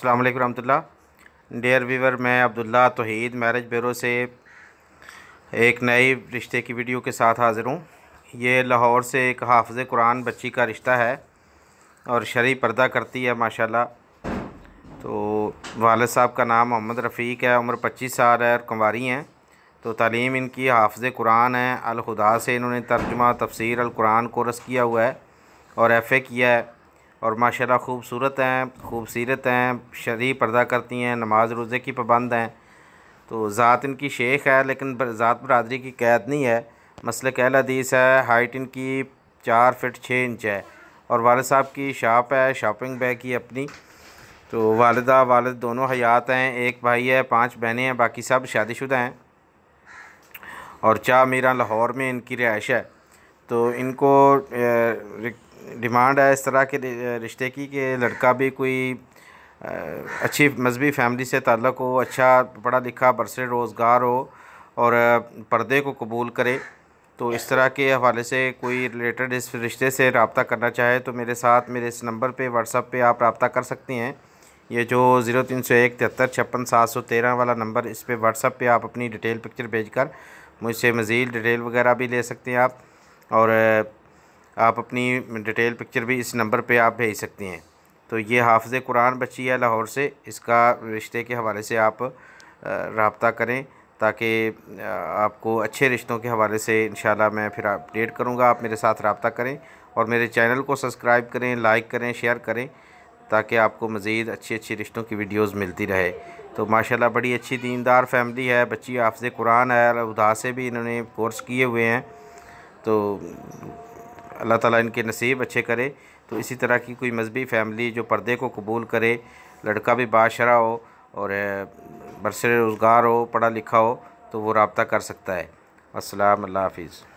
अल्लाम Rahmatullah dear Weaver मैं Abdullah तोहीद marriage bureau से एक नए रिश्ते की वीडियो के साथ हाज़िर हूँ ये लाहौर से एक हाफज कुरान बच्ची का रिश्ता है और शरी पर्दा करती है माशाल्लाह तो वालद साहब का नाम मोहम्मद रफ़ीक है उम्र 25 साल है और कंवारी हैं तो तालीम इनकी हाफ़ कुरान है अलखुदा से इन्होंने तर्जुमा तफसर अलकुरान कोर्स किया हुआ है और एफ़ ए किया है और माशाल्लाह खूबसूरत हैं खूबसूरत हैं शरी पर्दा करती हैं नमाज रोज़े की पाबंद हैं तो ज़ात इनकी शेख है लेकिन ज़ात बरदरी की कैद नहीं है मसल कहल हदीस है हाइट इनकी चार फिट छः इंच है और वालद साहब की शॉप है शॉपिंग बैग की अपनी तो वालदा वालद दोनों हयात हैं एक भाई है पांच बहनें हैं बाकी सब शादीशुदा हैं और चाह मीरा लाहौर में इनकी रिहाइश है तो इनको डिमांड है इस तरह के रिश्ते की कि लड़का भी कोई अच्छी मजहबी फैमिली से ताल्लुक़ हो अच्छा पढ़ा लिखा बरसे रोज़गार हो और पर्दे को कबूल करे तो इस तरह के हवाले से कोई रिलेटेड इस रिश्ते से रबता करना चाहे तो मेरे साथ मेरे इस नंबर पर व्हाट्सअप पर आप रबता कर सकती हैं ये जो ज़ीरो तीन सौ एक तिहत्तर छप्पन सात सौ तेरह वाला नंबर इस पर व्हाट्सअप पे आप अपनी डिटेल पिक्चर भेज कर मुझसे मज़ीद डिटेल वगैरह भी ले सकते हैं आप और आप अपनी डिटेल पिक्चर भी इस नंबर पे आप भेज सकती हैं तो ये हाफ़ कुरान बच्ची है लाहौर से इसका रिश्ते के हवाले से आप रबता करें ताकि आपको अच्छे रिश्तों के हवाले से इन मैं फिर अपडेट करूँगा आप मेरे साथ रबता करें और मेरे चैनल को सब्सक्राइब करें लाइक करें शेयर करें ताकि आपको मज़ीद अच्छी अच्छी रिश्तों की वीडियोज़ मिलती रहे तो माशाल्लाह बड़ी अच्छी दीनदार फैमिली है बच्ची हाफ़ कुरान है उदा से भी इन्होंने कोर्स किए हुए हैं तो अल्लाह ताला इनके नसीब अच्छे करे तो इसी तरह की कोई मजहबी फैमिली जो पर्दे को कबूल करे लड़का भी बाशरा हो और बरसर रोज़गार हो पढ़ा लिखा हो तो वो रबता कर सकता है असलम हाफिज़